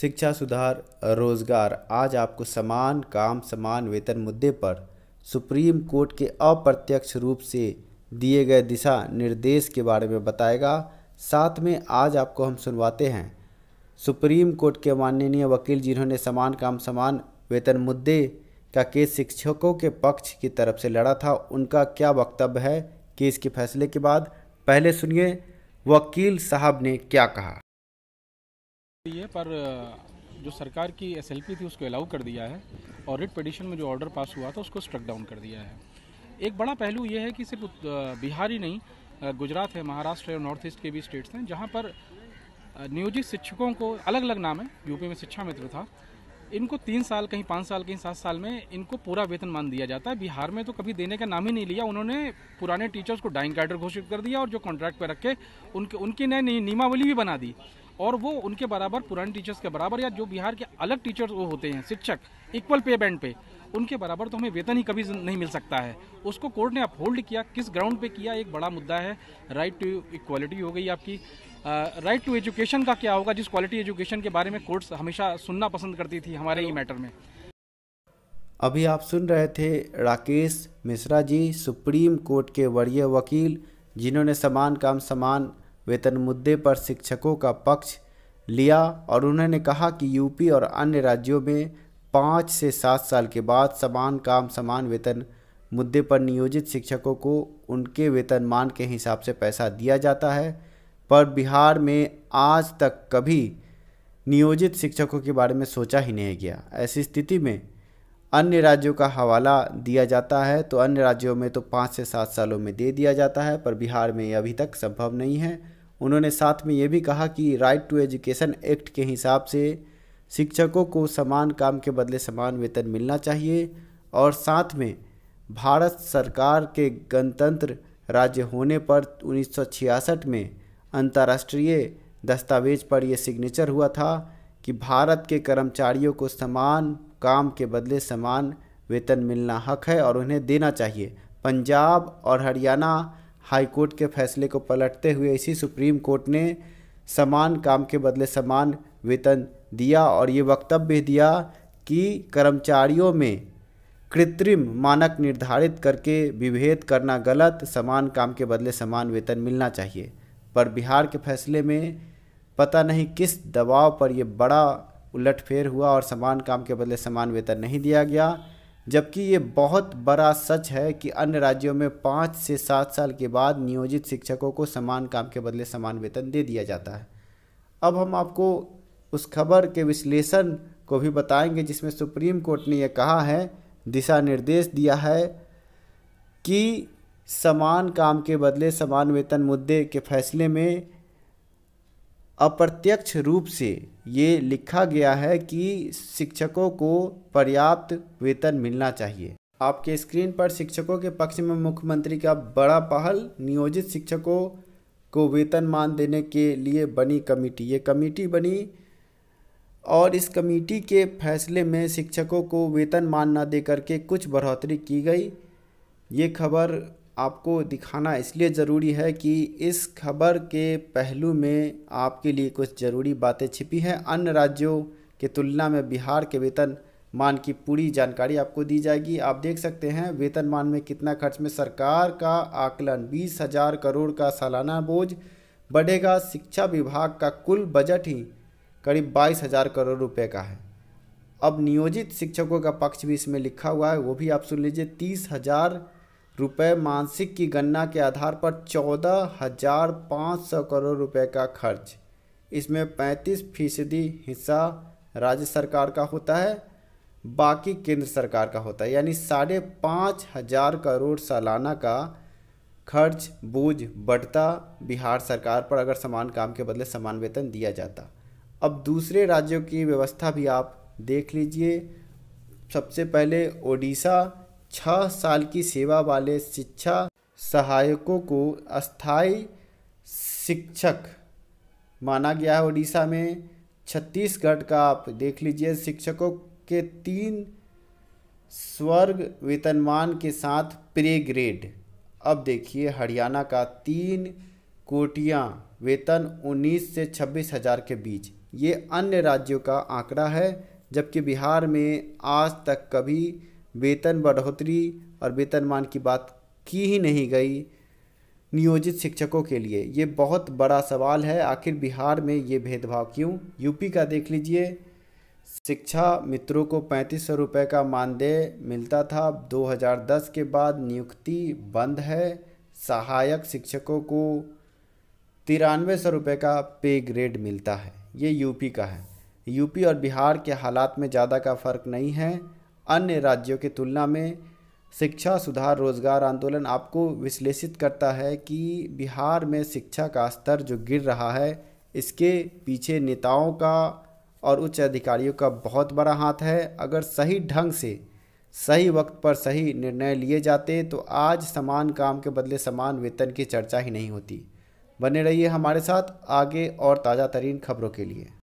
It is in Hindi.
शिक्षा सुधार रोजगार आज आपको समान काम समान वेतन मुद्दे पर सुप्रीम कोर्ट के अप्रत्यक्ष रूप से दिए गए दिशा निर्देश के बारे में बताएगा साथ में आज आपको हम सुनवाते हैं सुप्रीम कोर्ट के माननीय वकील जिन्होंने समान काम समान वेतन मुद्दे का केस शिक्षकों के पक्ष की तरफ से लड़ा था उनका क्या वक्तव्य है केस के फैसले के बाद पहले सुनिए वकील साहब ने क्या कहा है पर जो सरकार की एसएलपी थी उसको अलाउ कर दिया है और रिट पटिशन में जो ऑर्डर पास हुआ था उसको स्ट्रक डाउन कर दिया है एक बड़ा पहलू ये है कि सिर्फ बिहार ही नहीं गुजरात है महाराष्ट्र है और नॉर्थ ईस्ट के भी स्टेट्स हैं जहाँ पर नियोजित शिक्षकों को अलग अलग नाम है यूपी में शिक्षा मित्र था इनको तीन साल कहीं पाँच साल कहीं सात साल में इनको पूरा वेतन मान दिया जाता है बिहार में तो कभी देने का नाम ही नहीं लिया उन्होंने पुराने टीचर्स को डाइंग कैडर घोषित कर दिया और जो कॉन्ट्रैक्ट पर रखे उनके उनकी नए नियमावली भी बना दी और वो उनके बराबर पुराने टीचर्स के बराबर या जो बिहार के अलग टीचर्स वो होते हैं शिक्षक इक्वल पे बैंड पे उनके बराबर तो हमें वेतन ही कभी नहीं मिल सकता है उसको कोर्ट ने अपहोल्ड किया किस ग्राउंड पे किया एक बड़ा मुद्दा है राइट टू इक्वालिटी हो गई आपकी राइट टू एजुकेशन का क्या होगा जिस क्वालिटी एजुकेशन के बारे में कोर्ट्स हमेशा सुनना पसंद करती थी हमारे ही मैटर में अभी आप सुन रहे थे राकेश मिश्रा जी सुप्रीम कोर्ट के वरीय वकील जिन्होंने समान काम समान वेतन मुद्दे पर शिक्षकों का पक्ष लिया और उन्होंने कहा कि यूपी और अन्य राज्यों में पाँच से सात साल के बाद समान काम समान वेतन मुद्दे पर नियोजित शिक्षकों को उनके वेतनमान के हिसाब से पैसा दिया जाता है पर बिहार में आज तक कभी नियोजित शिक्षकों के बारे में सोचा ही नहीं गया ऐसी स्थिति में अन्य राज्यों का हवाला दिया जाता है तो अन्य राज्यों में तो पाँच से सात सालों में दे दिया जाता है पर बिहार में अभी तक संभव नहीं है उन्होंने साथ में ये भी कहा कि राइट टू एजुकेशन एक्ट के हिसाब से शिक्षकों को समान काम के बदले समान वेतन मिलना चाहिए और साथ में भारत सरकार के गणतंत्र राज्य होने पर 1966 में अंतर्राष्ट्रीय दस्तावेज पर यह सिग्नेचर हुआ था कि भारत के कर्मचारियों को समान काम के बदले समान वेतन मिलना हक है और उन्हें देना चाहिए पंजाब और हरियाणा हाई कोर्ट के फैसले को पलटते हुए इसी सुप्रीम कोर्ट ने समान काम के बदले समान वेतन दिया और ये वक्तव्य दिया कि कर्मचारियों में कृत्रिम मानक निर्धारित करके विभेद करना गलत समान काम के बदले समान वेतन मिलना चाहिए पर बिहार के फैसले में पता नहीं किस दबाव पर यह बड़ा उलटफेर हुआ और समान काम के बदले समान वेतन नहीं दिया गया जबकि ये बहुत बड़ा सच है कि अन्य राज्यों में पाँच से सात साल के बाद नियोजित शिक्षकों को समान काम के बदले समान वेतन दे दिया जाता है अब हम आपको उस खबर के विश्लेषण को भी बताएंगे जिसमें सुप्रीम कोर्ट ने यह कहा है दिशा निर्देश दिया है कि समान काम के बदले समान वेतन मुद्दे के फैसले में अप्रत्यक्ष रूप से ये लिखा गया है कि शिक्षकों को पर्याप्त वेतन मिलना चाहिए आपके स्क्रीन पर शिक्षकों के पक्ष में मुख्यमंत्री का बड़ा पहल नियोजित शिक्षकों को वेतन मान देने के लिए बनी कमेटी ये कमेटी बनी और इस कमेटी के फैसले में शिक्षकों को वेतन मान न दे करके कुछ बढ़ोतरी की गई ये खबर आपको दिखाना इसलिए ज़रूरी है कि इस खबर के पहलू में आपके लिए कुछ ज़रूरी बातें छिपी हैं अन्य राज्यों की तुलना में बिहार के वेतन मान की पूरी जानकारी आपको दी जाएगी आप देख सकते हैं वेतन मान में कितना खर्च में सरकार का आकलन बीस हजार करोड़ का सालाना बोझ बढ़ेगा शिक्षा विभाग का कुल बजट ही करीब बाईस हजार करोड़ रुपए का है अब नियोजित शिक्षकों का पक्ष भी इसमें लिखा हुआ है वो भी आप सुन लीजिए तीस हजार रुपए मानसिक की गणना के आधार पर चौदह हजार पाँच सौ करोड़ रुपए का खर्च इसमें पैंतीस फीसदी हिस्सा राज्य सरकार का होता है बाकी केंद्र सरकार का होता है यानी साढ़े पाँच हजार करोड़ सालाना का खर्च बोझ बढ़ता बिहार सरकार पर अगर समान काम के बदले समान वेतन दिया जाता अब दूसरे राज्यों की व्यवस्था भी आप देख लीजिए सबसे पहले ओडिशा छः साल की सेवा वाले शिक्षा सहायकों को अस्थाई शिक्षक माना गया है उड़ीसा में छत्तीसगढ़ का आप देख लीजिए शिक्षकों के तीन स्वर्ग वेतनमान के साथ प्रे ग्रेड अब देखिए हरियाणा का तीन कोटियाँ वेतन 19 से छब्बीस हज़ार के बीच ये अन्य राज्यों का आंकड़ा है जबकि बिहार में आज तक कभी वेतन बढ़ोतरी और वेतनमान की बात की ही नहीं गई नियोजित शिक्षकों के लिए ये बहुत बड़ा सवाल है आखिर बिहार में ये भेदभाव क्यों यूपी का देख लीजिए शिक्षा मित्रों को पैंतीस सौ रुपये का मानदेय मिलता था 2010 के बाद नियुक्ति बंद है सहायक शिक्षकों को तिरानवे सौ रुपये का पे ग्रेड मिलता है ये यूपी का है यूपी और बिहार के हालात में ज़्यादा का फ़र्क नहीं है अन्य राज्यों की तुलना में शिक्षा सुधार रोजगार आंदोलन आपको विश्लेषित करता है कि बिहार में शिक्षा का स्तर जो गिर रहा है इसके पीछे नेताओं का और उच्च अधिकारियों का बहुत बड़ा हाथ है अगर सही ढंग से सही वक्त पर सही निर्णय लिए जाते तो आज समान काम के बदले समान वेतन की चर्चा ही नहीं होती बने रहिए हमारे साथ आगे और ताज़ा तरीन खबरों के लिए